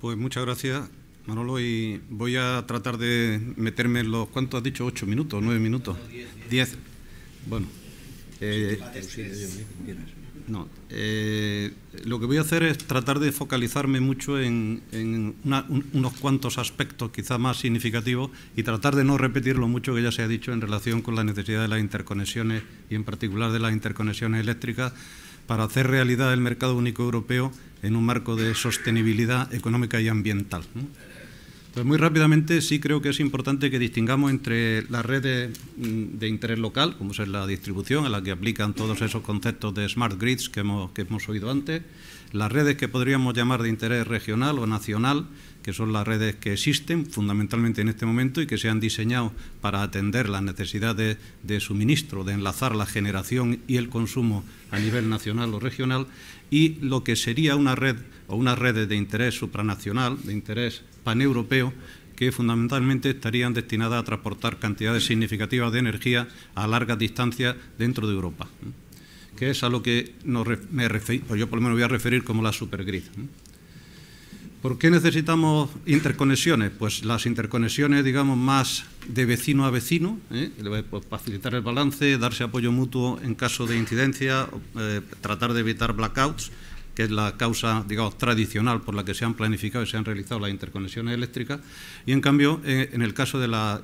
Pues muchas gracias, Manolo. Y voy a tratar de meterme en los, ¿cuánto has dicho? ¿Ocho minutos? ¿Nueve minutos? diez, Bueno. Eh, no, eh, lo que voy a hacer es tratar de focalizarme mucho en, unos cuantos aspectos quizá más significativos y tratar de no repetir lo mucho que ya se ha dicho en relación con la necesidad de las interconexiones y en particular de las interconexiones eléctricas para hacer realidad el mercado único europeo en un marco de sostenibilidad económica y ambiental. Pues muy rápidamente sí creo que es importante que distingamos entre las redes mm, de interés local, como es la distribución, a la que aplican todos esos conceptos de smart grids que hemos, que hemos oído antes, las redes que podríamos llamar de interés regional o nacional, que son las redes que existen fundamentalmente en este momento y que se han diseñado para atender las necesidades de suministro, de enlazar la generación y el consumo a nivel nacional o regional, y lo que sería una red o unas redes de interés supranacional, de interés paneuropeo que fundamentalmente estarían destinadas a transportar cantidades significativas de energía a largas distancias dentro de Europa, que es a lo que pues yo por lo menos voy a referir como la supergrid. ¿Por qué necesitamos interconexiones? Pues las interconexiones, digamos, más de vecino a vecino, ¿eh? pues, facilitar el balance, darse apoyo mutuo en caso de incidencia, eh, tratar de evitar blackouts, que es la causa, digamos, tradicional por la que se han planificado y se han realizado las interconexiones eléctricas, y en cambio, eh, en el caso de, las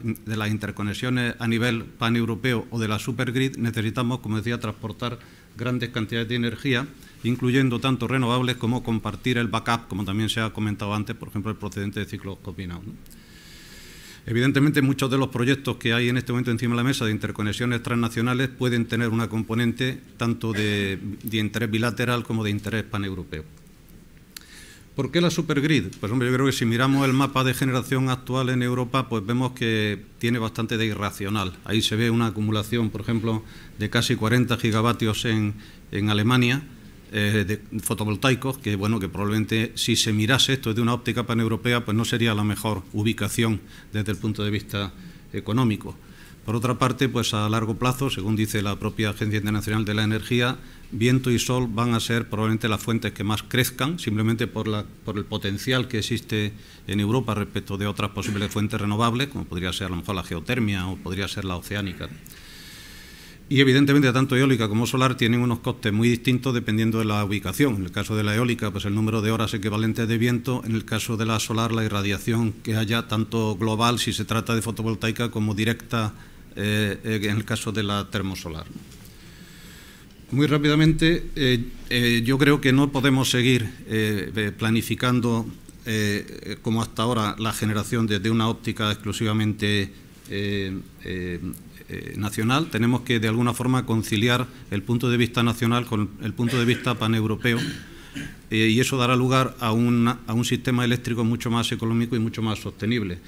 interconexiones a nivel paneuropeo o de la supergrid, necesitamos, como decía, transportar grandes cantidades de energía, incluyendo tanto renovables como compartir el backup, como también se ha comentado antes, por ejemplo, el procedente de ciclo combinados. Evidentemente, muchos de los proyectos que hay en este momento encima de la mesa de interconexiones transnacionales pueden tener una componente tanto de, interés bilateral como de interés paneuropeo. ¿Por qué la supergrid? Pues hombre, yo creo que si miramos el mapa de generación actual en Europa, pues vemos que tiene bastante de irracional. Ahí se ve una acumulación, por ejemplo, de casi 40 gigavatios en Alemania, eh, de fotovoltaicos, que bueno, que probablemente si se mirase esto desde una óptica paneuropea, pues no sería la mejor ubicación desde el punto de vista económico. Por otra parte, pues a largo plazo, según dice la propia Agencia Internacional de la Energía, viento y sol van a ser probablemente las fuentes que más crezcan, simplemente por, por el potencial que existe en Europa respecto de otras posibles fuentes renovables, como podría ser a lo mejor la geotermia o podría ser la oceánica. Y evidentemente tanto eólica como solar tienen unos costes muy distintos dependiendo de la ubicación. En el caso de la eólica, pues el número de horas equivalentes de viento. En el caso de la solar, la irradiación que haya tanto global si se trata de fotovoltaica como directa eh, eh, en el caso de la termosolar. Muy rápidamente, eh, yo creo que no podemos seguir planificando como hasta ahora la generación desde una óptica exclusivamente eh, nacional, tenemos que de alguna forma conciliar el punto de vista nacional con el punto de vista paneuropeo eh, y eso dará lugar a, a un sistema eléctrico mucho más económico y mucho más sostenible.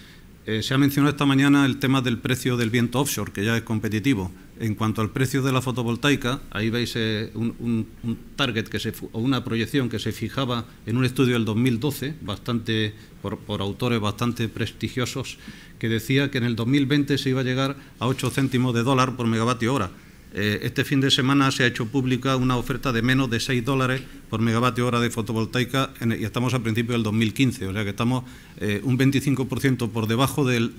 Eh, se ha mencionado esta mañana el tema del precio del viento offshore, que ya es competitivo. En cuanto al precio de la fotovoltaica, ahí veis eh, un, target que se, o una proyección que se fijaba en un estudio del 2012, bastante por, por, autores bastante prestigiosos, que decía que en el 2020 se iba a llegar a 8 céntimos de dólar por megavatio hora. Eh, este fin de semana se ha hecho pública una oferta de menos de 6 dólares por megavatio hora de fotovoltaica y estamos a principio del 2015, o sea que estamos eh, un 25% por debajo del,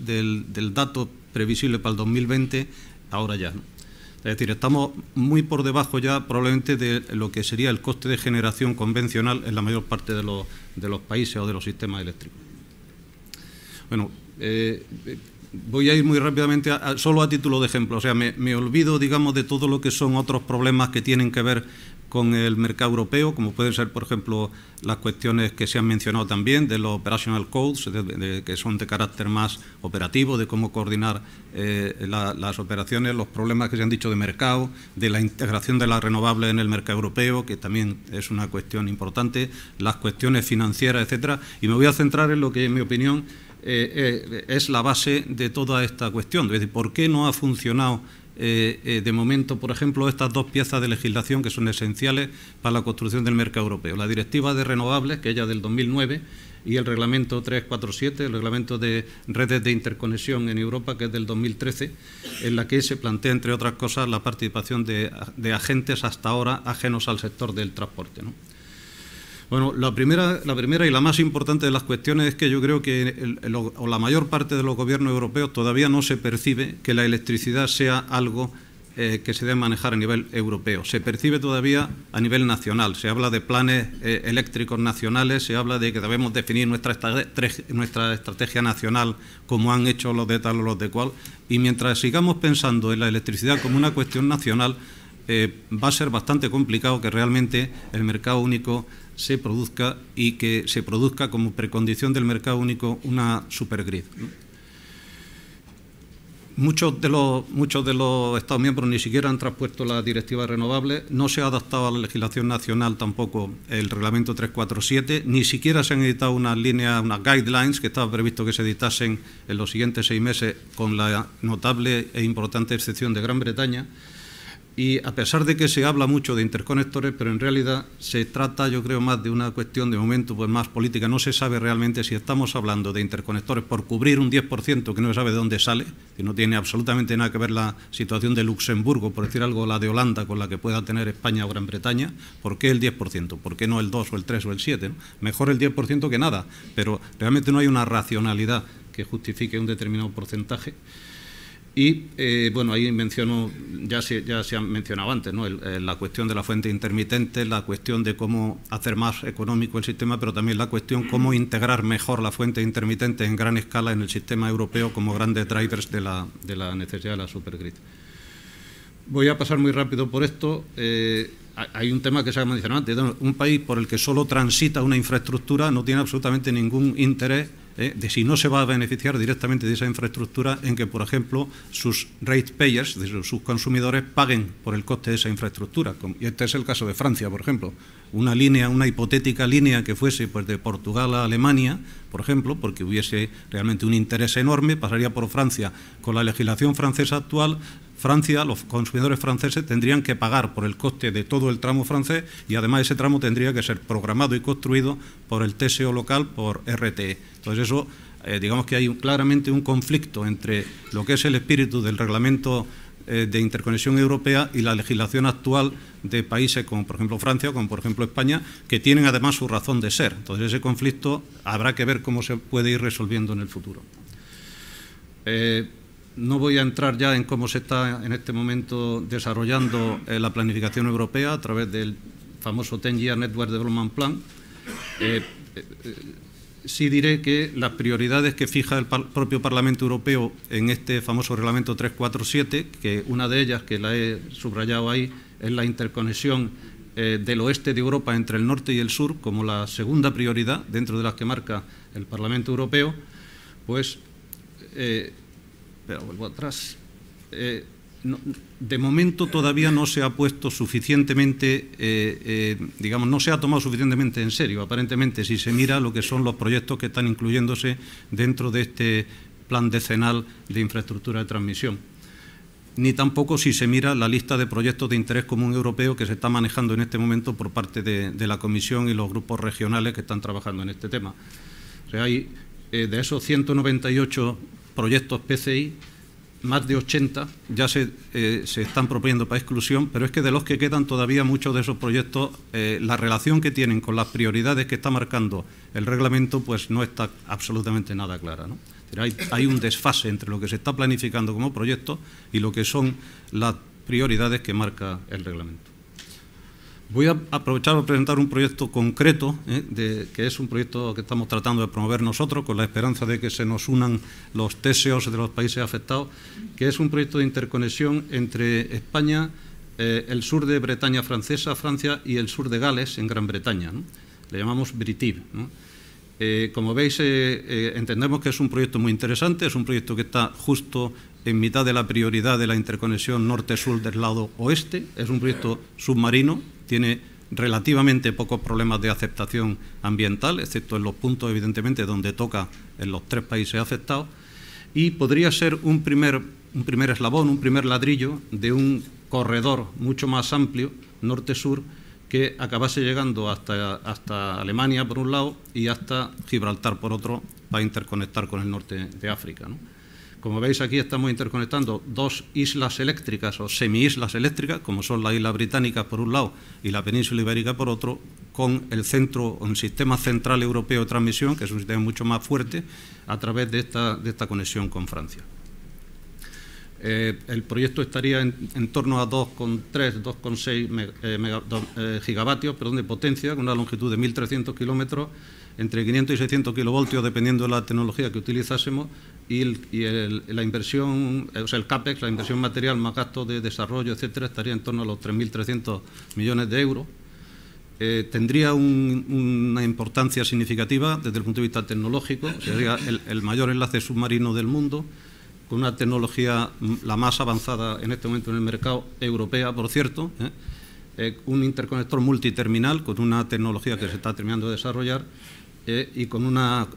dato previsible para el 2020, ahora ya. Es decir, estamos muy por debajo ya probablemente de lo que sería el coste de generación convencional en la mayor parte de los, países o de los sistemas eléctricos. Bueno, eh, voy a ir muy rápidamente solo a título de ejemplo, o sea, me, olvido, digamos, de todo lo que son otros problemas que tienen que ver con el mercado europeo, como pueden ser, por ejemplo, las cuestiones que se han mencionado también de los operational codes, que son de carácter más operativo, de cómo coordinar eh, las operaciones, los problemas que se han dicho de mercado, de la integración de las renovables en el mercado europeo, que también es una cuestión importante, las cuestiones financieras, etcétera. Y me voy a centrar en lo que, en mi opinión, eh, eh, es la base de toda esta cuestión. Es ¿por qué no ha funcionado eh, de momento, por ejemplo, estas dos piezas de legislación que son esenciales para la construcción del mercado europeo. La Directiva de Renovables, que es ya del 2009, y el Reglamento 347, el Reglamento de Redes de Interconexión en Europa, que es del 2013, en la que se plantea, entre otras cosas, la participación de, agentes hasta ahora ajenos al sector del transporte. Bueno, la primera, la primera y la más importante de las cuestiones es que yo creo que o la mayor parte de los gobiernos europeos todavía no se percibe que la electricidad sea algo eh, que se debe manejar a nivel europeo. Se percibe todavía a nivel nacional. Se habla de planes eh, eléctricos nacionales, se habla de que debemos definir nuestra, estrategia, nuestra estrategia nacional como han hecho los de tal o los de cual. Y mientras sigamos pensando en la electricidad como una cuestión nacional, eh, va a ser bastante complicado que realmente el mercado único se produzca y que se produzca como precondición del mercado único una supergrid. Muchos de, los, muchos de los Estados miembros ni siquiera han transpuesto la directiva renovable, no se ha adaptado a la legislación nacional tampoco el reglamento 347, ni siquiera se han editado unas líneas, unas guidelines que estaba previsto que se editasen en los siguientes seis meses con la notable e importante excepción de Gran Bretaña. Y a pesar de que se habla mucho de interconectores, pero en realidad se trata, yo creo, más de una cuestión de momento pues más política. No se sabe realmente si estamos hablando de interconectores por cubrir un 10% que no se sabe de dónde sale, que no tiene absolutamente nada que ver la situación de Luxemburgo, por decir algo, la de Holanda, con la que pueda tener España o Gran Bretaña. ¿Por qué el 10%? ¿Por qué no el 2 o el 3 o el 7? Mejor el 10% que nada, pero realmente no hay una racionalidad que justifique un determinado porcentaje. Y eh, bueno, ahí menciono, ya se, ya se han mencionado antes, ¿no? Eh, la cuestión de la fuente intermitente, la cuestión de cómo hacer más económico el sistema, pero también la cuestión cómo integrar mejor la fuente intermitente en gran escala en el sistema europeo como grandes drivers de la, de la necesidad de la supergrid. Voy a pasar muy rápido por esto. Eh, hay un tema que se ha mencionado antes. Un país por el que solo transita una infraestructura no tiene absolutamente ningún interés ¿eh? de si no se va a beneficiar directamente de esa infraestructura en que, por ejemplo, sus rate payers, sus consumidores, paguen por el coste de esa infraestructura. Y este es el caso de Francia, por ejemplo. Una línea, una hipotética línea que fuese pues, de Portugal a Alemania, por ejemplo, porque hubiese realmente un interés enorme, pasaría por Francia. Con la legislación francesa actual Francia, los consumidores franceses tendrían que pagar por el coste de todo el tramo francés y además ese tramo tendría que ser programado y construido por el TSO local, por RTE. Entonces eso, eh, digamos que hay claramente un conflicto entre lo que es el espíritu del reglamento eh, de interconexión europea y la legislación actual de países como por ejemplo Francia, como por ejemplo España, que tienen además su razón de ser. Entonces ese conflicto habrá que ver cómo se puede ir resolviendo en el futuro. Eh, no voy a entrar ya en cómo se está en este momento desarrollando eh, la planificación europea a través del famoso Ten Year Network Development Plan. Eh, eh, sí diré que las prioridades que fija el propio Parlamento Europeo en este famoso reglamento 347, que una de ellas, que la he subrayado ahí, es la interconexión del oeste de Europa entre el norte y el sur como la segunda prioridad dentro de las que marca el Parlamento Europeo, pues pero vuelvo atrás. Eh, de momento todavía no se ha puesto suficientemente, eh, eh, digamos, no se ha tomado suficientemente en serio, aparentemente, si se mira lo que son los proyectos que están incluyéndose dentro de este plan decenal de infraestructura de transmisión, ni tampoco si se mira la lista de proyectos de interés común europeo que se está manejando en este momento por parte de, la Comisión y los grupos regionales que están trabajando en este tema. hay de esos 198 proyectos PCI, más de 80 ya eh, se, están proponiendo para exclusión, pero es que de los que quedan todavía muchos de esos proyectos, eh, la relación que tienen con las prioridades que está marcando el reglamento, pues no está absolutamente nada clara. hay un desfase entre lo que se está planificando como proyecto y lo que son las prioridades que marca el reglamento. Voy a aprovechar para presentar un proyecto concreto, ¿eh? que es un proyecto que estamos tratando de promover nosotros, con la esperanza de que se nos unan los teseos de los países afectados, que es un proyecto de interconexión entre España, eh, el sur de Bretaña francesa, Francia, y el sur de Gales, en Gran Bretaña. Le llamamos Britib. Eh, como veis, entendemos que es un proyecto muy interesante, es un proyecto que está justo en mitad de la prioridad de la interconexión norte-sur del lado oeste. Es un proyecto submarino, tiene relativamente pocos problemas de aceptación ambiental, excepto en los puntos, evidentemente, donde toca en los tres países afectados, y podría ser un primer, eslabón, un primer ladrillo de un corredor mucho más amplio, norte-sur, que acabase llegando hasta, Alemania, por un lado, y hasta Gibraltar, por otro, para interconectar con el norte de África. Como veis aquí estamos interconectando dos islas eléctricas o semi-islas eléctricas, como son las islas británica por un lado y la península ibérica por otro, con el centro, sistema central europeo de transmisión, que es un sistema mucho más fuerte, a través de esta conexión con Francia. Eh, el proyecto estaría en, torno a 2,3, 2,6 eh, eh, gigavatios perdón, de potencia, con una longitud de 1.300 kilómetros, entre 500 y 600 kilovoltios, dependiendo de la tecnología que utilizásemos, y, la inversión, o sea, el CAPEX, la inversión material más gasto de desarrollo, etcétera, estaría en torno a los 3.300 millones de euros. tendría una importancia significativa desde el punto de vista tecnológico, sería el mayor enlace submarino del mundo, con una tecnología mm, la más avanzada en este momento en el mercado europea, por cierto, ¿eh? Eh, un interconector multiterminal con una tecnología que se está terminando de desarrollar eh, y con una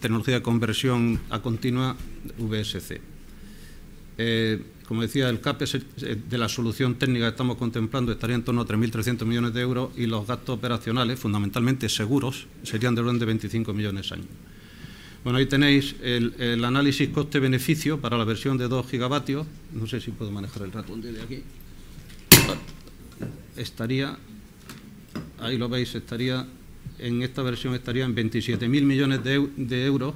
tecnología de conversión a continua VSC. como decía, el CAPES de la solución técnica que estamos contemplando estaría en torno a 3.300 millones de euros y los gastos operacionales, fundamentalmente seguros, serían de orden de 25 millones al año. Bueno, ahí tenéis el, análisis coste-beneficio para la versión de 2 gigavatios. No sé si puedo manejar el ratón desde aquí. Estaría, ahí lo veis, estaría en esta versión estaría en 27.000 millones de, euros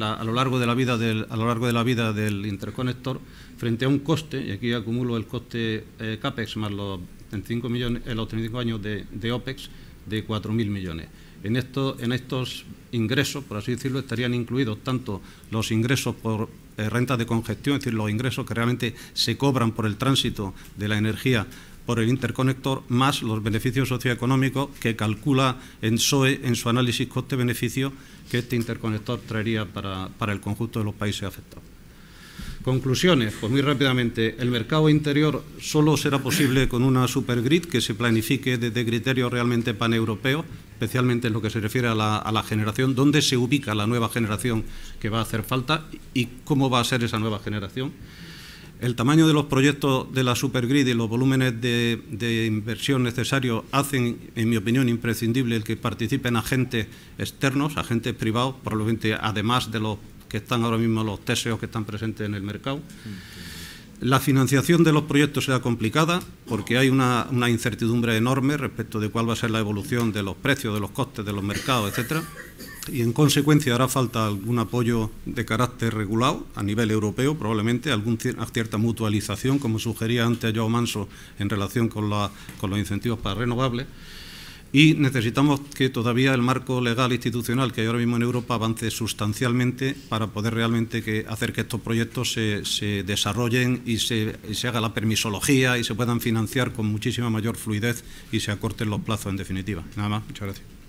a, lo largo de la vida del, interconector frente a un coste, y aquí acumulo el coste eh, CAPEX más los 35 millones, eh, los 35 años de OPEX, de 4.000 millones. En, estos ingresos, por así decirlo, estarían incluidos tanto los ingresos por renta eh, rentas de congestión, es decir, los ingresos que realmente se cobran por el tránsito de la energía por el interconector, más los beneficios socioeconómicos que calcula en SOE en su análisis coste-beneficio que este interconector traería para el conjunto de los países afectados. Conclusiones, pues muy rápidamente, el mercado interior solo será posible con una supergrid que se planifique desde criterios realmente paneuropeos, especialmente en lo que se refiere a la, generación, dónde se ubica la nueva generación que va a hacer falta y cómo va a ser esa nueva generación. El tamaño de los proyectos de la supergrid y los volúmenes de, de inversión necesarios hacen, en mi opinión, imprescindible el que participen agentes externos, agentes privados, probablemente además de los que están ahora mismo los TSEOs que están presentes en el mercado. La financiación de los proyectos será complicada porque hay una, incertidumbre enorme respecto de cuál va a ser la evolución de los precios, de los costes, de los mercados, etcétera. Y en consecuencia hará falta algún apoyo de carácter regulado a nivel europeo, probablemente, alguna cierta mutualización, como sugería antes Joao Manso en relación con los incentivos para renovables y necesitamos que todavía el marco legal institucional que hay ahora mismo en Europa avance sustancialmente para poder realmente que hacer que estos proyectos se, desarrollen y se, y se, haga la permisología y se puedan financiar con muchísima mayor fluidez y se acorten los plazos en definitiva. Nada más, muchas gracias.